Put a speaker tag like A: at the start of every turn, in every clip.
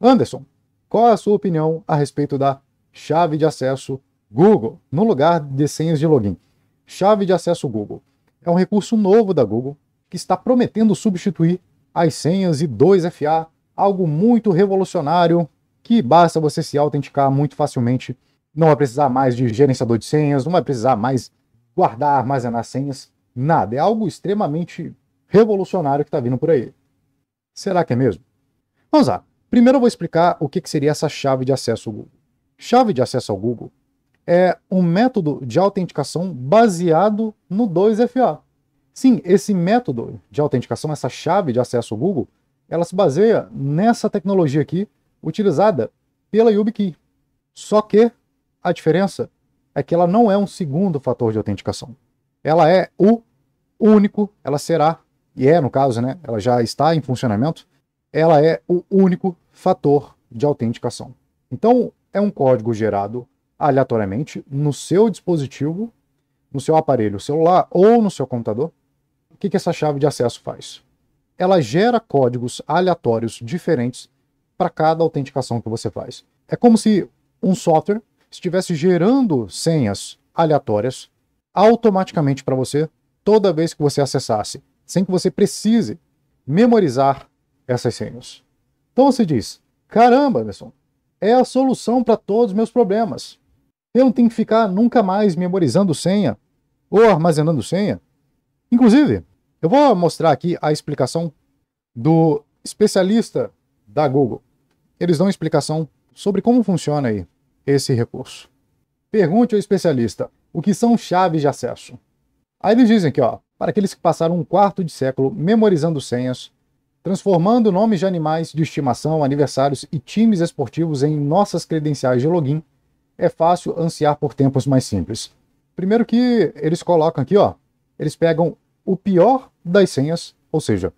A: Anderson, qual é a sua opinião a respeito da chave de acesso Google no lugar de senhas de login? Chave de acesso Google é um recurso novo da Google que está prometendo substituir as senhas e 2FA, algo muito revolucionário que basta você se autenticar muito facilmente. Não vai precisar mais de gerenciador de senhas, não vai precisar mais guardar, armazenar senhas, nada. É algo extremamente revolucionário que está vindo por aí. Será que é mesmo? Vamos lá. Primeiro eu vou explicar o que, seria essa chave de acesso ao Google. Chave de acesso ao Google é um método de autenticação baseado no 2FA. Sim, esse método de autenticação, essa chave de acesso ao Google, ela se baseia nessa tecnologia aqui, utilizada pela YubiKey. Só que a diferença é que ela não é um segundo fator de autenticação. Ela é o único, ela será, e é no caso, né? Ela já está em funcionamento, ela é o único fator de autenticação. Então, é um código gerado aleatoriamente no seu dispositivo, no seu aparelho celular ou no seu computador. O que, que essa chave de acesso faz? Ela gera códigos aleatórios diferentes para cada autenticação que você faz. É como se um software estivesse gerando senhas aleatórias automaticamente para você toda vez que você acessasse, sem que você precise memorizar essas senhas. Então você diz: caramba, Anderson, é a solução para todos os meus problemas. Eu não tenho que ficar nunca mais memorizando senha ou armazenando senha. Inclusive, eu vou mostrar aqui a explicação do especialista da Google. Eles dão explicação sobre como funciona aí esse recurso. Pergunte ao especialista o que são chaves de acesso. Aí eles dizem que, ó, para aqueles que passaram um quarto de século memorizando senhas, transformando nomes de animais de estimação, aniversários e times esportivos em nossas credenciais de login, é fácil ansiar por tempos mais simples. Primeiro que eles colocam aqui, ó, eles pegam o pior das senhas, ou seja,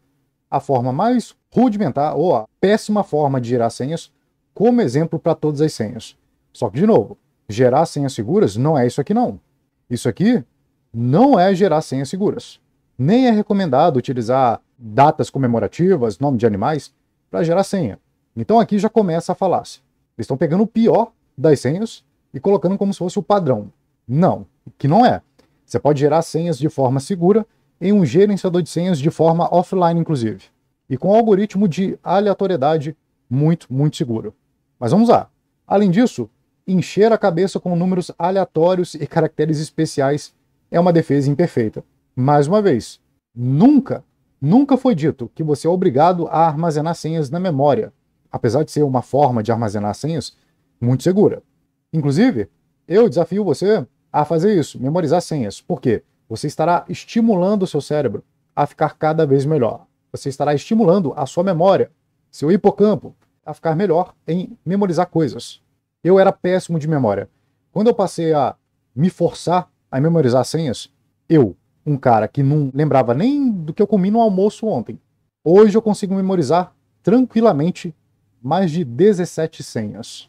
A: a forma mais rudimentar ou a péssima forma de gerar senhas, como exemplo para todas as senhas. Só que, de novo, gerar senhas seguras não é isso aqui não. Isso aqui não é gerar senhas seguras. Nem é recomendado utilizar datas comemorativas, nome de animais, para gerar senha. Então aqui já começa a falácia. Eles estão pegando o pior das senhas e colocando como se fosse o padrão. Não, que não é. Você pode gerar senhas de forma segura em um gerenciador de senhas de forma offline, inclusive. E com um algoritmo de aleatoriedade muito, muito seguro. Mas vamos lá. Além disso, encher a cabeça com números aleatórios e caracteres especiais é uma defesa imperfeita. Mais uma vez, nunca Nunca foi dito que você é obrigado a armazenar senhas na memória, apesar de ser uma forma de armazenar senhas muito segura. Inclusive, eu desafio você a fazer isso, memorizar senhas, porque você estará estimulando o seu cérebro a ficar cada vez melhor. Você estará estimulando a sua memória, seu hipocampo, a ficar melhor em memorizar coisas. Eu era péssimo de memória. Quando eu passei a me forçar a memorizar senhas, eu um cara que não lembrava nem do que eu comi no almoço ontem. Hoje eu consigo memorizar tranquilamente mais de 17 senhas.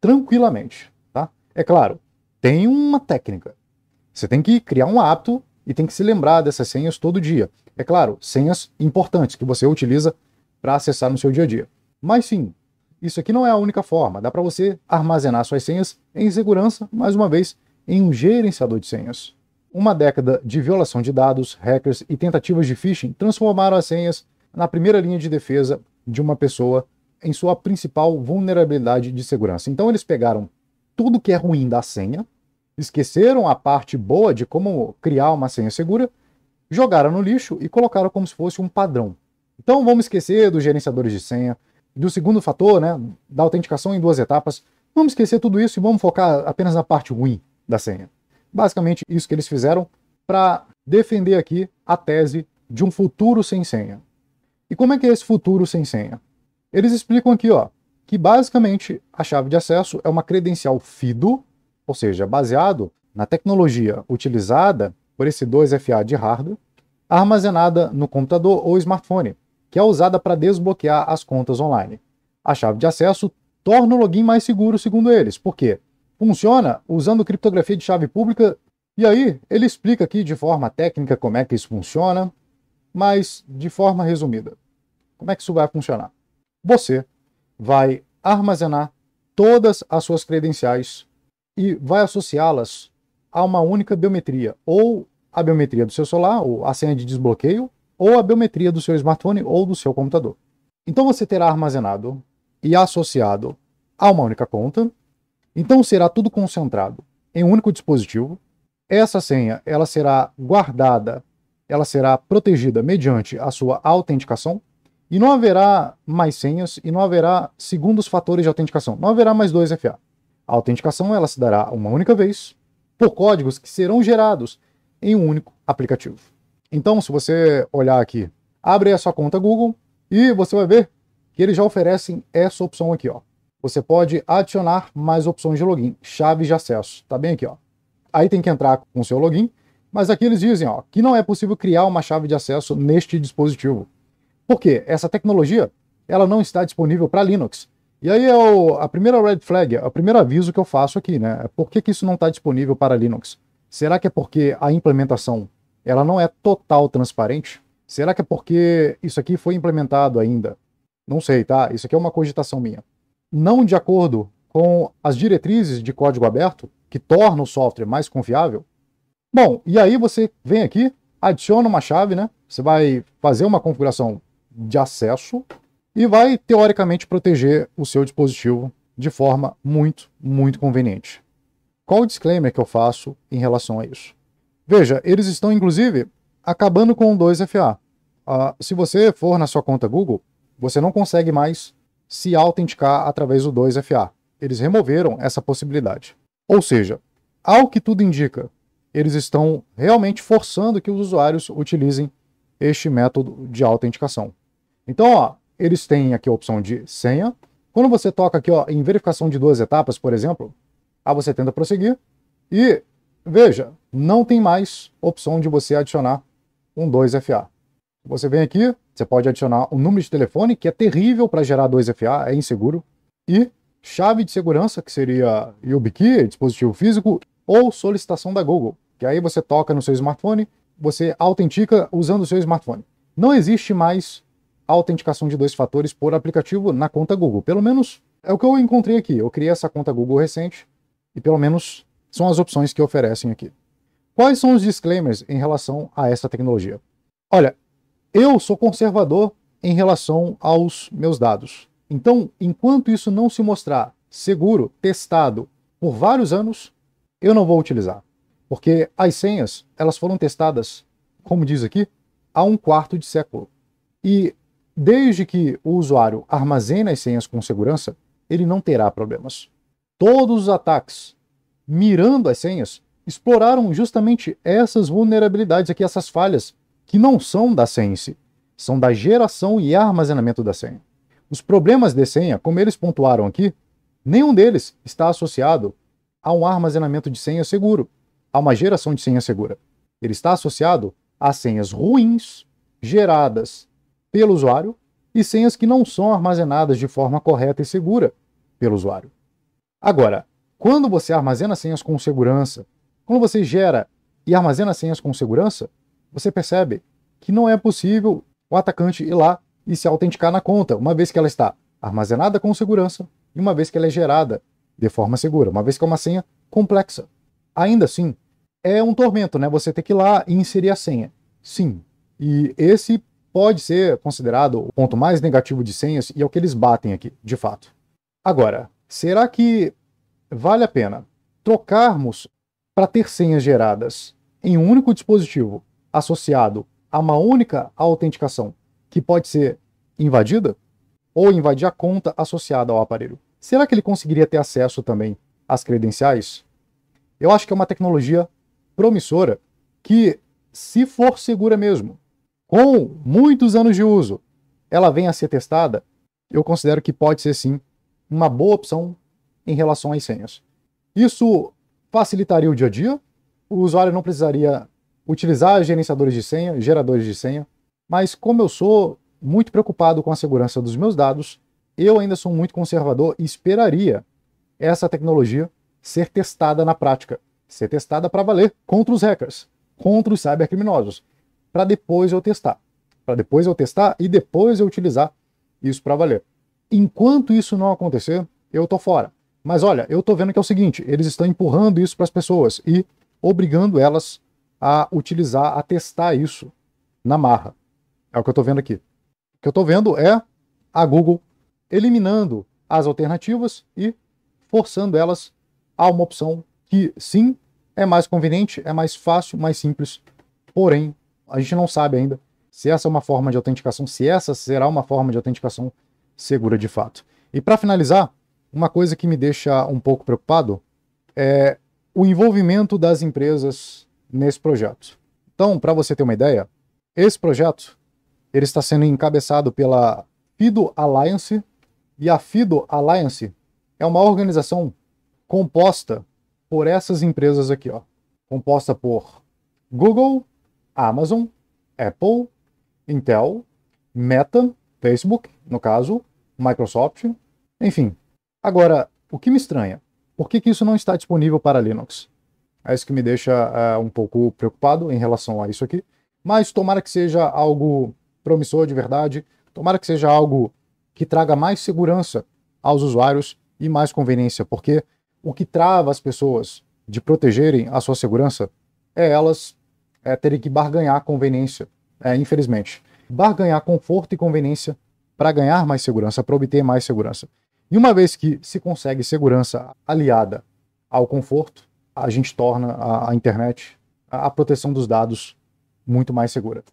A: Tranquilamente, tá? É claro, tem uma técnica. Você tem que criar um hábito e tem que se lembrar dessas senhas todo dia. É claro, senhas importantes que você utiliza para acessar no seu dia a dia. Mas sim, isso aqui não é a única forma. Dá para você armazenar suas senhas em segurança, mais uma vez, em um gerenciador de senhas. Uma década de violação de dados, hackers e tentativas de phishing transformaram as senhas na primeira linha de defesa de uma pessoa em sua principal vulnerabilidade de segurança. Então eles pegaram tudo que é ruim da senha, esqueceram a parte boa de como criar uma senha segura, jogaram no lixo e colocaram como se fosse um padrão. Então vamos esquecer dos gerenciadores de senha, do segundo fator, né, da autenticação em duas etapas. Vamos esquecer tudo isso e vamos focar apenas na parte ruim da senha. Basicamente, isso que eles fizeram para defender aqui a tese de um futuro sem senha. E como é que é esse futuro sem senha? Eles explicam aqui, ó, que basicamente a chave de acesso é uma credencial FIDO, ou seja, baseado na tecnologia utilizada por esse 2FA de hardware, armazenada no computador ou smartphone, que é usada para desbloquear as contas online. A chave de acesso torna o login mais seguro, segundo eles, porque funciona usando criptografia de chave pública. E aí, ele explica aqui de forma técnica como é que isso funciona, mas de forma resumida. Como é que isso vai funcionar? Você vai armazenar todas as suas credenciais e vai associá-las a uma única biometria, ou a biometria do seu celular, ou a senha de desbloqueio, ou a biometria do seu smartphone ou do seu computador. Então você terá armazenado e associado a uma única conta então será tudo concentrado em um único dispositivo. Essa senha ela será guardada, ela será protegida mediante a sua autenticação e não haverá mais senhas e não haverá segundos fatores de autenticação. Não haverá mais dois FA. A autenticação ela se dará uma única vez por códigos que serão gerados em um único aplicativo. Então, se você olhar aqui, abre a sua conta Google e você vai ver que eles já oferecem essa opção aqui, ó você pode adicionar mais opções de login, chaves de acesso, tá bem aqui, ó. Aí tem que entrar com o seu login, mas aqui eles dizem, ó, que não é possível criar uma chave de acesso neste dispositivo. Por quê? Essa tecnologia, ela não está disponível para Linux. E aí é o, a primeira red flag, é o primeiro aviso que eu faço aqui, né? É por que, que isso não está disponível para Linux? Será que é porque a implementação ela não é total transparente? Será que é porque isso aqui foi implementado ainda? Não sei, tá? Isso aqui é uma cogitação minha não de acordo com as diretrizes de código aberto, que torna o software mais confiável. Bom, e aí você vem aqui, adiciona uma chave, né? Você vai fazer uma configuração de acesso e vai, teoricamente, proteger o seu dispositivo de forma muito, muito conveniente. Qual o disclaimer que eu faço em relação a isso? Veja, eles estão, inclusive, acabando com o 2FA. Uh, ah, se você for na sua conta Google, você não consegue mais se autenticar através do 2FA. Eles removeram essa possibilidade. Ou seja, ao que tudo indica, eles estão realmente forçando que os usuários utilizem este método de autenticação. Então, ó, eles têm aqui a opção de senha. Quando você toca aqui ó, em verificação de duas etapas, por exemplo, aí você tenta prosseguir e, veja, não tem mais opção de você adicionar um 2FA. Você vem aqui, você pode adicionar um número de telefone, que é terrível para gerar 2FA, é inseguro, e chave de segurança, que seria YubiKey, dispositivo físico, ou solicitação da Google, que aí você toca no seu smartphone, você autentica usando o seu smartphone. Não existe mais autenticação de dois fatores por aplicativo na conta Google, pelo menos é o que eu encontrei aqui. Eu criei essa conta Google recente e pelo menos são as opções que oferecem aqui. Quais são os disclaimers em relação a essa tecnologia? Olha, eu sou conservador em relação aos meus dados. Então, enquanto isso não se mostrar seguro, testado por vários anos, eu não vou utilizar. Porque as senhas, elas foram testadas, como diz aqui, há um quarto de século. E desde que o usuário armazene as senhas com segurança, ele não terá problemas. Todos os ataques mirando as senhas exploraram justamente essas vulnerabilidades aqui, essas falhas que não são da si, são da geração e armazenamento da senha. Os problemas de senha, como eles pontuaram aqui, nenhum deles está associado a um armazenamento de senha seguro, a uma geração de senha segura. Ele está associado a senhas ruins geradas pelo usuário e senhas que não são armazenadas de forma correta e segura pelo usuário. Agora, quando você armazena senhas com segurança, quando você gera e armazena senhas com segurança, você percebe que não é possível o atacante ir lá e se autenticar na conta, uma vez que ela está armazenada com segurança e uma vez que ela é gerada de forma segura, uma vez que é uma senha complexa. Ainda assim, é um tormento, né? Você ter que ir lá e inserir a senha. Sim. E esse pode ser considerado o ponto mais negativo de senhas e é o que eles batem aqui, de fato. Agora, será que vale a pena trocarmos para ter senhas geradas em um único dispositivo associado a uma única autenticação que pode ser invadida ou invadir a conta associada ao aparelho. Será que ele conseguiria ter acesso também às credenciais? Eu acho que é uma tecnologia promissora que, se for segura mesmo, com muitos anos de uso, ela venha a ser testada, eu considero que pode ser sim uma boa opção em relação às senhas. Isso facilitaria o dia a dia, o usuário não precisaria utilizar gerenciadores de senha, geradores de senha, mas como eu sou muito preocupado com a segurança dos meus dados, eu ainda sou muito conservador e esperaria essa tecnologia ser testada na prática, ser testada para valer contra os hackers, contra os cybercriminosos, para depois eu testar, para depois eu testar e depois eu utilizar isso para valer. Enquanto isso não acontecer, eu tô fora. Mas olha, eu tô vendo que é o seguinte, eles estão empurrando isso para as pessoas e obrigando elas a utilizar, a testar isso na marra. É o que eu estou vendo aqui. O que eu estou vendo é a Google eliminando as alternativas e forçando elas a uma opção que, sim, é mais conveniente, é mais fácil, mais simples. Porém, a gente não sabe ainda se essa é uma forma de autenticação, se essa será uma forma de autenticação segura de fato. E para finalizar, uma coisa que me deixa um pouco preocupado é o envolvimento das empresas nesse projeto. Então, para você ter uma ideia, esse projeto ele está sendo encabeçado pela FIDO Alliance, e a FIDO Alliance é uma organização composta por essas empresas aqui, ó. Composta por Google, Amazon, Apple, Intel, Meta, Facebook, no caso, Microsoft, enfim. Agora, o que me estranha, por que, que isso não está disponível para Linux? É isso que me deixa é, um pouco preocupado em relação a isso aqui. Mas tomara que seja algo promissor de verdade, tomara que seja algo que traga mais segurança aos usuários e mais conveniência, porque o que trava as pessoas de protegerem a sua segurança é elas é, terem que barganhar conveniência, é, infelizmente. Barganhar conforto e conveniência para ganhar mais segurança, para obter mais segurança. E uma vez que se consegue segurança aliada ao conforto, a gente torna a, a internet, a, a proteção dos dados, muito mais segura.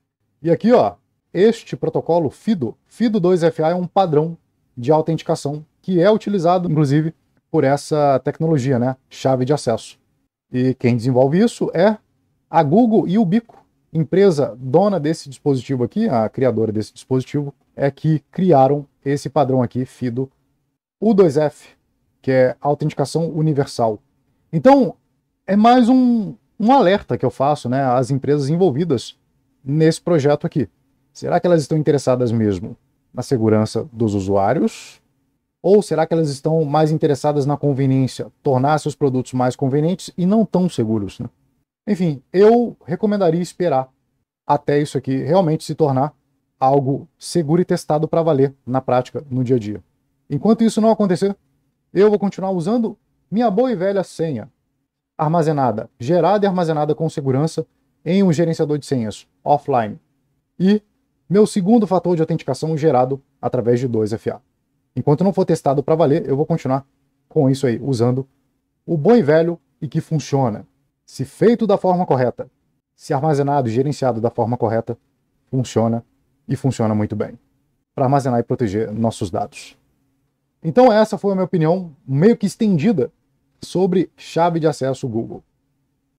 A: E aqui, ó, este protocolo FIDO, FIDO2FA é um padrão de autenticação que é utilizado, inclusive, por essa tecnologia, né? Chave de acesso. E quem desenvolve isso é a Google e o Bico, empresa dona desse dispositivo aqui, a criadora desse dispositivo, é que criaram esse padrão aqui, FIDO U2F, que é autenticação universal. Então, é mais um, um alerta que eu faço né, às empresas envolvidas nesse projeto aqui. Será que elas estão interessadas mesmo na segurança dos usuários? Ou será que elas estão mais interessadas na conveniência, tornar seus produtos mais convenientes e não tão seguros? Né? Enfim, eu recomendaria esperar até isso aqui realmente se tornar algo seguro e testado para valer na prática, no dia a dia. Enquanto isso não acontecer, eu vou continuar usando minha boa e velha senha, armazenada, gerada e armazenada com segurança em um gerenciador de senhas offline. E meu segundo fator de autenticação gerado através de 2FA. Enquanto não for testado para valer, eu vou continuar com isso aí, usando o bom e velho e que funciona. Se feito da forma correta, se armazenado e gerenciado da forma correta, funciona e funciona muito bem para armazenar e proteger nossos dados. Então essa foi a minha opinião, meio que estendida sobre chave de acesso Google.